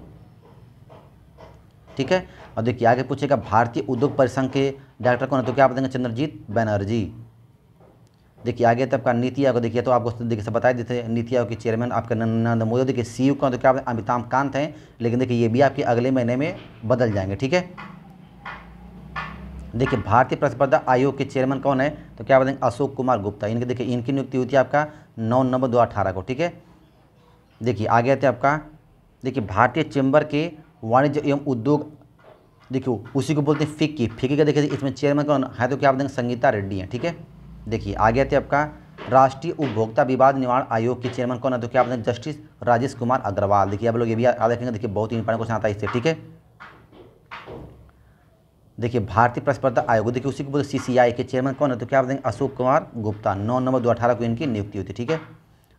ठीक है और देखिए आगे पूछेगा भारतीय उद्योग परिसंघ के डायरेक्टर कौन है तो क्या बताएंगे चंद्रजीत बनर्जी देखिए आगे तब का नीति आयोग देखिए तो आपको देखिए बताए देते नीति आयोग के चेयरमैन आपके नरेंद्र मोदी देखिए सी यू का तो क्या अमिताभ कांत हैं लेकिन देखिए ये भी आपके अगले महीने में बदल जाएंगे ठीक है देखिए भारतीय प्रतिस्पर्धा आयोग के चेयरमैन कौन है तो क्या बताएंगे अशोक कुमार गुप्ता इनके देखिए इनकी नियुक्ति हुई थी आपका नौ नवंबर दो अठारह को ठीक है देखिए आगे आते हैं आपका देखिए भारतीय चैम्बर के वाणिज्य एवं उद्योग देखिए उसी को बोलते हैं फिक्की फिक्की का देखिए इसमें चेयरमैन कौन है तो क्या बताएंगे संगीता रेड्डी हैं ठीक है देखिए आगे आते हैं आपका राष्ट्रीय उपभोक्ता विवाद निवारण आयोग के चेयरमैन कौन है तो क्या बताएंगे जस्टिस राजेश कुमार अग्रवाल देखिए आप लोग ये भी याद रखेंगे देखिए बहुत ही इंपॉर्टेंट क्वेश्चन आता है इससे ठीक है देखिए भारतीय प्रतिस्पर्धा आयोग देखिए उसी को बोलते सी सी आई के चेयरमैन कौन है तो क्या बताएंगे अशोक कुमार गुप्ता नौ नवंबर दो अठारह को इनकी नियुक्ति हुई थी ठीक है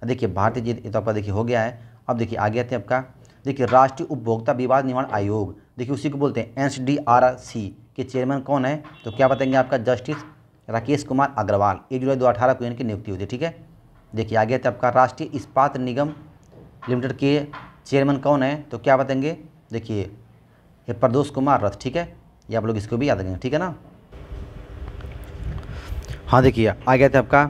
देखिए भारतीय जीत तौर तो पर देखिए हो गया है अब देखिए आगे आते हैं आपका देखिए राष्ट्रीय उपभोक्ता विवाद निवारण आयोग देखिए उसी को बोलते हैं एस डी आर सी के चेयरमैन कौन है तो क्या बताएंगे आपका जस्टिस राकेश कुमार अग्रवाल एक जुलाई दो अठारह को इनकी नियुक्ति हुई थी ठीक है देखिए आगे आते हैं आपका राष्ट्रीय इस्पात निगम लिमिटेड के चेयरमैन कौन है तो क्या बताएंगे देखिए प्रदोष कुमार रथ ठीक है ये आप लोग इसको भी याद रखेंगे ठीक है ना हाँ देखिए आ गया था आपका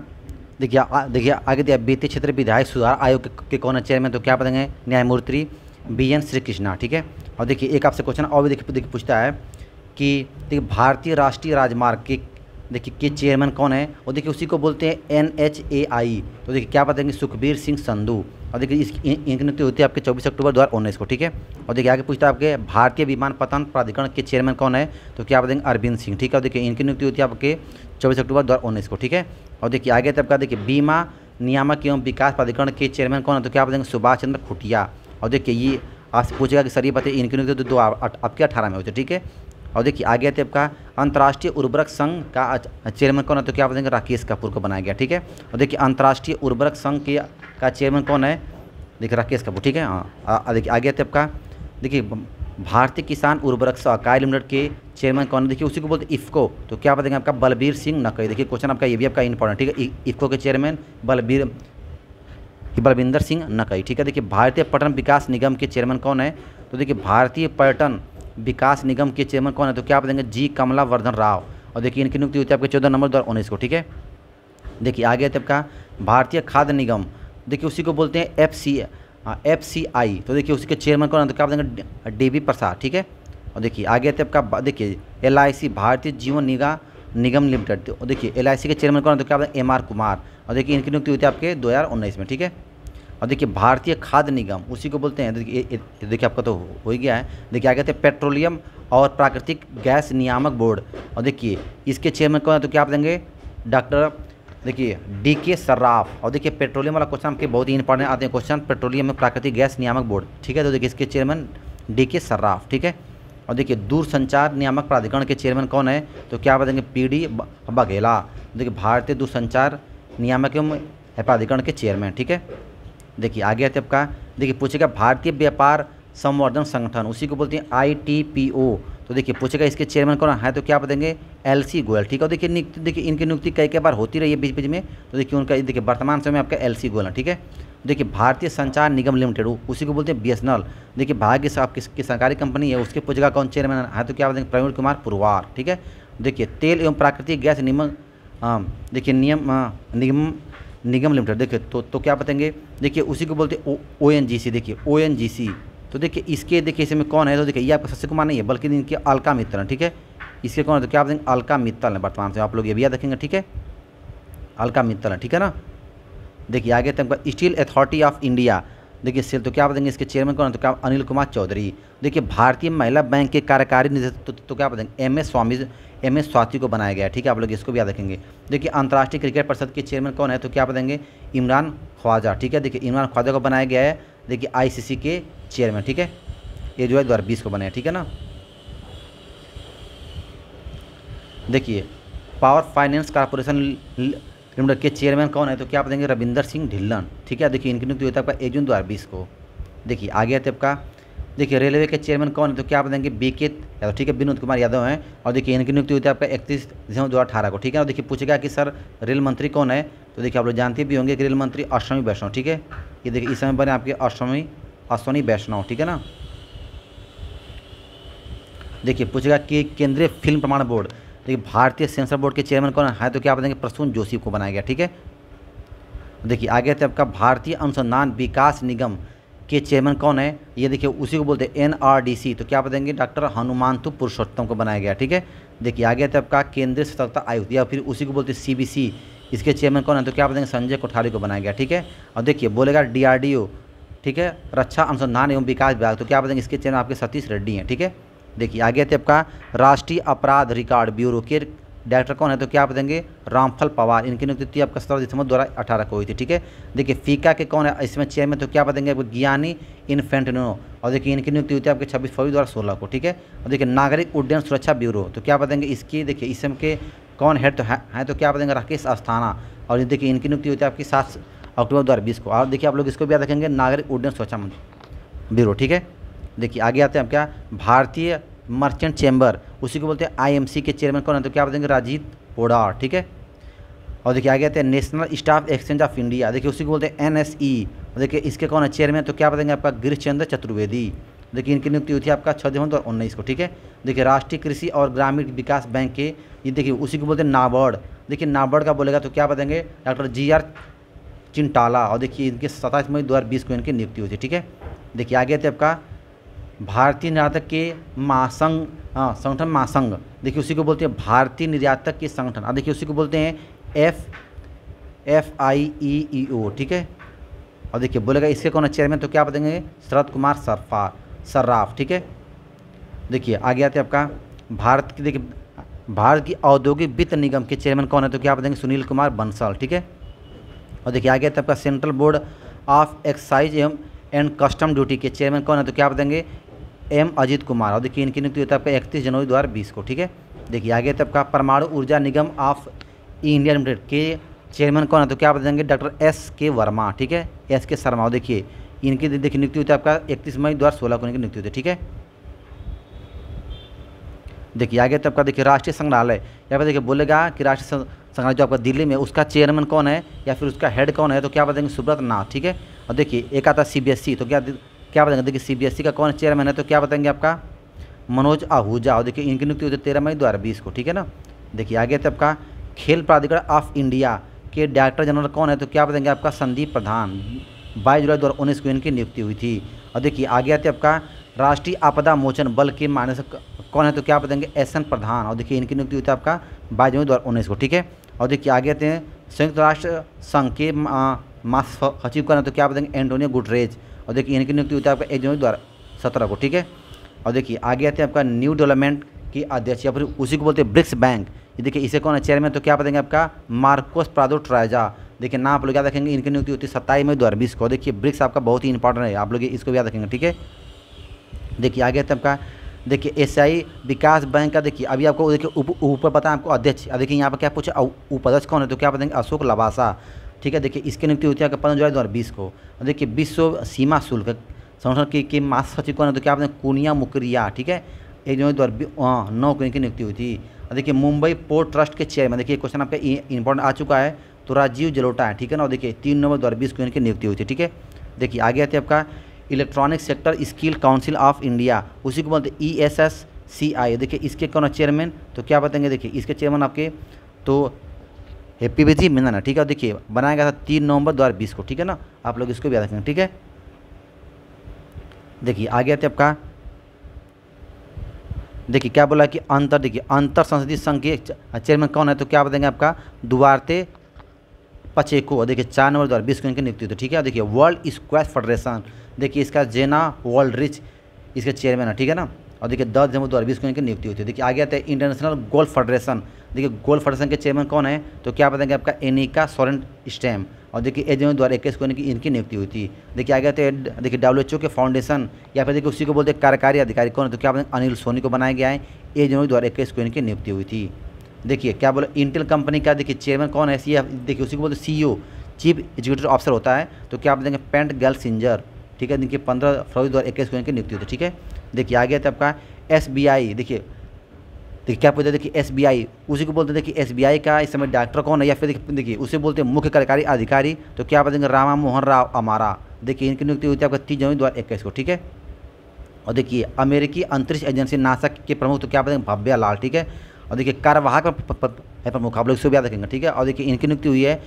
देखिए देखिए आगे दिया वित्तीय क्षेत्र विधायक सुधार आयोग के, के कौन है चेयरमैन तो क्या बताएंगे न्यायमूर्ति बी एन श्री कृष्णा ठीक है और देखिए एक आपसे क्वेश्चन और भी देखिए देखिए पूछता है कि देखिए भारतीय राष्ट्रीय राजमार्ग के देखिए के चेयरमैन कौन है और देखिए उसी को बोलते हैं एन एच ए आई तो देखिए क्या बताएंगे सुखबीर सिंह संधू और देखिए इसकी इनकी नियुक्ति होती है आपके 24 अक्टूबर दो हज़ार उन्नीस को ठीक है और देखिए आगे पूछता है आपके भारतीय विमान पतन प्राधिकरण के चेयरमैन कौन है तो क्या बताएंगे अरविंद सिंह ठीक है और देखिए इनकी नियुक्ति होती है आपके चौबीस अक्टूबर दो हज़ार उन्नीस को ठीक है और देखिए आगे तब का देखिए बीमा नियामक एवं विकास प्राधिकरण के चेयरमैन कौन है तो क्या बताएंगे सुभाष चंद्र खुटिया और देखिए ये आपसे पूछेगा कि सर ये बताइए इनकी नियुक्ति दो आपके अठारह में होती है ठीक है और देखिए आगे आते आपका अंतर्राष्ट्रीय उर्वरक संघ का चेयरमैन कौन है तो क्या बताएंगे राकेश कपूर को बनाया गया ठीक है और देखिए अंतर्राष्ट्रीय उर्वरक संघ के का चेयरमैन कौन है देखिए राकेश कपूर ठीक है हाँ देखिए आगे आते आपका देखिए भारतीय किसान उर्वरक सहकारी लिमिटेड के चेयरमैन कौन है देखिए उसी को बोलते इफ्को तो क्या बताएंगे आपका बलबीर सिंह नकई देखिए क्वेश्चन आपका ये भी आपका इंपॉर्टेंट ठीक है इफको के चेयरमैन बलबीर बलविंदर सिंह नकई ठीक है देखिए भारतीय पर्यटन विकास निगम के चेयरमैन कौन है तो देखिए भारतीय पर्यटन विकास निगम के चेयरमैन कौन है तो क्या आप देंगे जी कमला वर्धन राव और देखिए इनकी नियुक्ति होती है आपके चौदह नंबर दो उन्नीस को ठीक है देखिए आगे तब तो का भारतीय खाद्य निगम देखिए उसी को बोलते हैं एफ सी एफ सी आई तो देखिए उसी के चेयरमैन कौन है तो क्या बताएंगे देंगे डी बी प्रसाद ठीक है और देखिए आगे तब तो का देखिए एल आई सी भारतीय जीवन निगा निगम लिमिटेड तो देखिए एल आई सी के चेयरमैन कौन है तो क्या बताएंगे एम आर कुमार और देखिए इनकी नियुक्ति होती है आपके दो हज़ार उन्नीस में ठीक है और देखिए भारतीय खाद्य निगम उसी को बोलते हैं देखिए देखिए आपका तो हो ही गया है देखिए आगे कहते हैं पेट्रोलियम और प्राकृतिक गैस नियामक बोर्ड और देखिए इसके चेयरमैन कौन है तो क्या आप देंगे डॉक्टर देखिए डी के सर्राफ और देखिए पेट्रोलियम वाला क्वेश्चन आपके बहुत ही इंपॉर्टेंट आते हैं क्वेश्चन पेट्रोलियम में प्राकृतिक गैस नियामक बोर्ड ठीक है तो देखिए इसके चेयरमैन डी के सर्राफ ठीक है और देखिए दूरसंचार नियामक प्राधिकरण के चेयरमैन कौन है तो क्या बताएंगे पी डी बघेला देखिए भारतीय दूरसंचार नियामक एवं प्राधिकरण के चेयरमैन ठीक है देखिए आगे आते आपका देखिए पूछेगा भारतीय व्यापार संवर्धन संगठन उसी को बोलते हैं आई तो देखिए पूछेगा इसके चेयरमैन कौन है तो क्या बताएंगे एल सी गोयल ठीक है देखिए नियुक्ति देखिए इनकी नियुक्ति कई कई बार होती रही है बीच बीच में तो देखिए उनका देखिए वर्तमान समय आपका एल सी गोयल है ठीक है देखिए भारतीय संचार निगम लिमिटेड उसी को बोलते हैं बी देखिए भारत साहब किसकी सरकारी कंपनी है उसके पूछेगा कौन चेयरमैन है तो क्या बताएंगे प्रवीण कुमार पुरवार ठीक है देखिए तेल एवं प्राकृतिक गैस नियम देखिए नियम निगम निगम लिमिटेड देखिए तो तो क्या बताएंगे देखिए उसी को बोलते ओ एन जी सी देखिए ओ एन जी सी तो देखिए इसके देखिए इसमें कौन है तो देखिए ये आपका शशि कुमार नहीं है बल्कि इनके अलका मित्तल ठीक है इसके कौन है तो क्या बताएंगे अलका मित्तल है वर्तमान से आप लोग ये भी याद रखेंगे ठीक है अलका मित्तल है ठीक है ना देखिए आगे तक स्टील अथॉरिटी ऑफ इंडिया देखिए सेल तो क्या बताएंगे इसके चेयरमैन कौन है तो क्या अनिल कुमार चौधरी देखिए भारतीय महिला बैंक के कार्यकारी निदेशक तो, तो क्या बताएंगे M S Swami M S Swati को बनाया गया ठीक है आप लोग इसको भी याद रखेंगे देखिए अंतर्राष्ट्रीय क्रिकेट परिषद के चेयरमैन कौन है तो क्या बताएंगे इमरान ख्वाजा ठीक है देखिए इमरान ख्वाजा को बनाया गया है देखिए आईसीसी के चेयरमैन ठीक है ये जो है दो को बनाया ठीक है ना देखिए पावर फाइनेंस कॉरपोरेशन लिमिटेड के चेयरमैन कौन है तो क्या बताएंगे रविंदर सिंह ढिल्लन ठीक है देखिए इनकी नियुक्ति हुई थी एक जून दो को देखिए आगे आते आपका देखिए रेलवे के चेयरमैन कौन है तो क्या बताएंगे बीके यादव ठीक है विनोद कुमार यादव हैं और देखिए इनकी नियुक्ति होती है आपका इकतीस दिसंबर दो अठारह को ठीक है और देखिए पूछेगा कि सर रेल मंत्री कौन है तो देखिए आप लोग जानते भी होंगे कि रेल मंत्री अश्वमी वैष्णव ठीक है ये देखिए इस समय बने आपके अश्वमी अश्वनी वैष्णव ठीक है ना देखिए पूछेगा कि केंद्रीय फिल्म प्रमाण बोर्ड देखिए भारतीय सेंसर बोर्ड के चेयरमैन कौन है हाँ, तो क्या बताएंगे प्रसून जोशी को बनाया गया ठीक है देखिए आगे थे आपका भारतीय अनुसंधान विकास निगम के चेयरमैन कौन है ये देखिए उसी को बोलते हैं एनआरडीसी तो क्या बताएंगे डॉक्टर हनुमानतु पुरुषोत्तम को बनाया गया ठीक है देखिए आगे तब आपका केंद्रीय सतर्कता आयुक्त या फिर उसी को बोलते हैं सीबीसी इसके चेयरमैन कौन है तो क्या बताएंगे संजय कोठारी को बनाया गया ठीक है और देखिए बोलेगा ओ ठीक है रक्षा अनुसंधान एवं विकास विभाग तो क्या बताएंगे इसके चेयरमैन आपके सतीश रेड्डी हैं ठीक है देखिए आगे थे आपका राष्ट्रीय अपराध रिकॉर्ड ब्यूरो के डायरेक्टर कौन है तो क्या आप देंगे रामफल पवार इनकी नियुक्ति आपका सत्रह दिसंबर दो हज़ार अठारह को हुई थी ठीक है देखिए फीका के कौन है इसमें चेयरमैन तो क्या आप देंगे ज्ञानी इन्फेंटनो और देखिए इनकी नियुक्ति हुई थी आपके छब्बीस फरवरी दो हज़ार सोलह को ठीक है और देखिए नागरिक उड्डयन सुरक्षा ब्यूरो तो क्या देंगे इसकी देखिए इसम के कौन हेड तो है, हैं तो क्या देंगे राकेश अस्थाना और देखिए इनकी नियुक्ति हुई थी आपकी सात अक्टूबर दो हज़ार बीस को और देखिए आप लोग इसको भी याद रखेंगे नागरिक उड्डयन सुरक्षा ब्यूरो ठीक है देखिए आगे आते हैं आप क्या भारतीय मर्चेंट चैम्बर उसी को बोलते हैं आईएमसी के चेयरमैन कौन है तो क्या बताएंगे राजीव पोड़ा ठीक है और देखिए आगे आते हैं national stock exchange of India देखिए उसी को बोलते हैं एन e, और देखिए इसके कौन है चेयरमैन तो क्या बताएंगे आपका गिरीश चंद्र चतुर्वेदी देखिए इनकी नियुक्ति हुई थी आपका छः जून दो उन्नीस को ठीक है देखिए राष्ट्रीय कृषि और ग्रामीण विकास बैंक के ये देखिए उसी को बोलते हैं नाबार्ड देखिए नाबार्ड का बोलेगा तो क्या बताएंगे डॉक्टर जी आर चिंटाला और देखिए इनके सत्ताईस मई दो को इनकी नियुक्ति हुई थी ठीक है देखिए आगे थे आपका भारतीय निर्यातक के महासंघ हाँ संगठन महासंघ देखिए उसी को बोलते हैं भारतीय निर्यातक के संगठन अब देखिए उसी को बोलते हैं एफ एफ आई ई ई ओ ठीक है और देखिए बोलेगा इसके कौन है चेयरमैन तो क्या बताएंगे शरद कुमार सरफार सर्राफ ठीक है देखिए आगे आते हैं आपका भारत की देखिए भारत की औद्योगिक वित्त निगम के चेयरमैन कौन है तो क्या बताएंगे सुनील कुमार बंसल ठीक है और देखिए आगे आते आपका सेंट्रल बोर्ड ऑफ एक्साइज एवं एंड कस्टम ड्यूटी के चेयरमैन कौन है तो क्या बताएंगे एम अजित कुमार और देखिए इनकी नियुक्ति होती है आपका इकतीस जनवरी दो हज़ार बीस को ठीक है देखिए आगे तब तो परमाणु ऊर्जा निगम ऑफ इंडिया लिमिटेड के चेयरमैन कौन है तो क्या बताएंगे डॉक्टर एस के वर्मा ठीक है एस के शर्मा देखिए इनकी देखिए नियुक्ति होती है आपका इकतीस मई दो को इनकी नियुक्ति होती है ठीक है देखिए आगे तो आपका देखिए राष्ट्रीय संग्रहालय या फिर देखिए बोलेगा कि राष्ट्रीय संग्रहालय जो आपका दिल्ली में उसका चेयरमैन कौन है या फिर उसका हेड कौन है तो क्या बताएंगे सुब्रत नाथ ठीक है और देखिए एक आता सी तो क्या क्या बताएंगे देखिए सीबीएसई e का कौन चेयरमैन है तो क्या बताएंगे आपका मनोज आहूजा और देखिए इनकी नियुक्ति होती है तेरह मई दो हज़ार बीस को ठीक है ना देखिए आगे तो आपका खेल प्राधिकरण ऑफ इंडिया के डायरेक्टर जनरल कौन है तो क्या बताएंगे आपका संदीप प्रधान बाईस जुलाई दो को इनकी नियुक्ति हुई थी और देखिए आगे आते आपका राष्ट्रीय आपदा मोचन बल के मानसक कौन है तो क्या बताएंगे एस एन प्रधान और देखिए इनकी नियुक्ति हुई थी आपका बाईस जनवरी दो को ठीक है और देखिए आगे आते हैं संयुक्त राष्ट्र संघ के मास अचीव करना तो क्या बताएंगे एंटोनियो गुटरेज और देखिए इनकी नियुक्ति होती है आपका एक जनवरी द्वारा सत्रह को ठीक है और देखिए आगे आते हैं आपका न्यू डेवलपमेंट की अध्यक्ष या फिर उसी को बोलते हैं ब्रिक्स बैंक ये देखिए इसे कौन है चेयरमैन तो क्या बताएंगे आपका मार्कोस प्रादो ट्राइजा देखिए ना आप लोग याद रखेंगे इनकी नियुक्ति होती है सत्ताईस मई दो बीस को देखिए ब्रिक्स आपका बहुत ही इंपॉर्टेंट है आप लोग इसको याद रखेंगे ठीक है देखिए आगे आते हैं आपका देखिए एशियाई विकास बैंक का देखिए अभी आपको देखिए ऊपर उप, पता है आपको अध्यक्ष देखिए यहाँ पर क्या पूछा उपाध्यक्ष कौन है तो क्या बताएंगे अशोक लवासा ठीक है देखिए इसकी नियुक्ति होती है आपके पंद्रह जुलाई दो हज़ार बीस को देखिए विश्व सीमा शुल्क संगठन के, के मास सचिव कौन है देखिए आपने कुनिया मुकरिया ठीक है एक जनवरी दो हज़ार हाँ, नौ को इनकी नियुक्ति हुई थी देखिए मुंबई पोर्ट ट्रस्ट के चेयरमैन देखिए क्वेश्चन आपका इंपॉर्टेंट आ चुका है तो राजीव जलोटा है ठीक है ना देखिए तीन नवंबर दो हज़ार बीस को इनकी नियुक्ति हुई थी ठीक है देखिए आगे आते आपका electronic sector skill council of India उसी को बोलते ई एस एस सी आई देखिए इसके कौन है चेयरमैन तो क्या बताएंगे देखिए इसके चेयरमैन आपके तो हैप्पी बेजी मिनाना ठीक है और देखिए बनाया गया था तीन नवंबर दो हज़ार बीस को ठीक है ना आप लोग इसको भी याद रखेंगे ठीक है देखिए आगे आते आपका देखिए क्या बोला कि अंतर देखिए अंतर संसदीय संघ के हाँ, चेयरमैन कौन है तो क्या बताएंगे आपका दुबारते पचेको देखिए चार नवंबर दो हज़ार बीस को इनकी नियुक्ति ठीक है देखिए वर्ल्ड स्क्वैश फेडरेशन देखिए इसका जेना वर्ल्ड रिच इसके चेयरमैन है ठीक है ना और देखिए दस दिसंबर दो हज़ार बीस को इनकी नियुक्ति हुई है देखिए आगे आते हैं इंटरनेशनल गोल्फ फेडरेशन देखिए गोल्फ फेडरेशन के चेयरमैन कौन है तो क्या बताएंगे आपका एनिका सोरेन स्टैम और देखिए ए जनवरी दो हज़ार इक्कीस को इनकी इनकी नियुक्ति हुई थी देखिए आगे आते हैं देखिए डब्ल्यू के फाउंडेशन या फिर देखिए उसी को बोलते हैं कार्यकारी अधिकारी कौन है तो क्या बताएंगे अनिल सोनी को बनाया गया है ए जनवरी दो हज़ार इक्कीस को इनकी नियुक्ति हुई थी देखिए क्या बोला इंटेल कंपनी का देखिए चेयरमैन कौन है सी देखिए उसी को बोलते सीईओ चीफ एग्जीक्यूटिव ऑफिसर होता है तो क्या बताएंगे पेंट गर्ल सिंजर ठीक है देखिए पंद्रह फरवरी दो हज़ार इक्कीस को इनकी नियुक्ति होती है ठीक है देखिए आ गया था आपका एस देखिए देखिए क्या बोलते देखिए एस उसी को बोलते हैं देखिए एस का इस समय डॉक्टर कौन है या फिर देखिए उसे बोलते हैं मुख्य कार्यकारी अधिकारी तो क्या बताएंगे रामा मोहन राव अमारा देखिए इनकी नियुक्ति होती है आपका तीस जनवरी दो हज़ार इक्कीस को ठीक है और देखिए अमेरिकी अंतरिक्ष एजेंसी नासा के प्रमुख तो क्या बताएंगे भव्य लाल ठीक है और देखिए कार्यवाहक प्रमुख आप लोग इसको याद रखेंगे ठीक है और देखिए इनकी नियुक्ति हुई है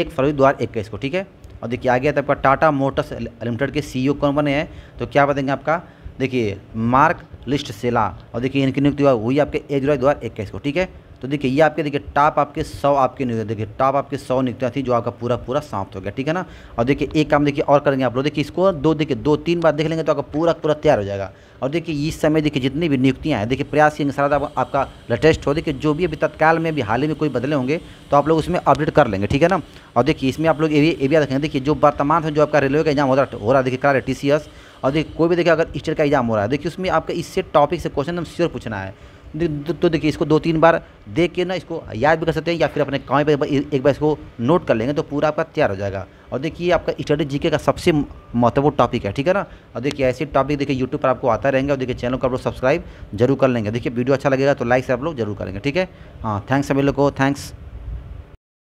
एक फरवरी दो हज़ार इक्कीस को ठीक है और देखिए आ गया था आपका टाटा मोटर्स लिमिटेड के सीईओ e कौन बने हैं तो क्या बताएंगे आपका देखिए मार्क लिस्ट सेला और देखिए इनकी नियुक्ति हुई आपके एक जुलाई दो हज़ार इक्कीस को ठीक है तो देखिए ये आपके देखिए टॉप आपके सौ आपके नियुक्त देखिए टॉप आपके सौ नियुक्तियाँ थी जो आपका पूरा पूरा समाप्त हो गया ठीक है ना और देखिए एक काम देखिए और करेंगे आप लोग देखिए इसको दो देखिए दो तीन बार देख लेंगे तो आपका पूरा पूरा तैयार हो जाएगा और देखिए इस समय देखिए जितनी भी नियुक्तियाँ हैं देखिए प्रयास के अनुसार आपका लेटेस्ट हो देखिए जो भी अभी तत्काल में अभी हाल ही में कोई बदले होंगे तो आप लोग उसमें अपडेट कर लेंगे ठीक है ना और देखिए इसमें आप लोग ये भी देखेंगे देखिए जो वर्तमान है जो आपका रेलवे का एग्जाम हो रहा है देखिए करा रहे टी और देखिए कोई भी देखिए अगर स्टेट का एग्जाम हो रहा है देखिए उसमें आपका इससे टॉपिक से क्वेश्चन एकदम श्योर पूछना है तो देखिए इसको दो तीन बार देख के ना इसको याद भी कर सकते हैं या फिर अपने काम पर एक बार इसको नोट कर लेंगे तो पूरा आपका तैयार हो जाएगा और देखिए आपका स्टडी जीके का सबसे महत्वपूर्ण टॉपिक है ठीक है ना और देखिए ऐसे टॉपिक देखिए यूट्यूब पर आपको आता रहेंगे और देखिए चैनल को आप लोग सब्सक्राइब जरूर कर लेंगे देखिए वीडियो अच्छा लगेगा तो लाइक से आप लोग जरूर करेंगे ठीक है हाँ थैंक्स सभी लोग को थैंक्स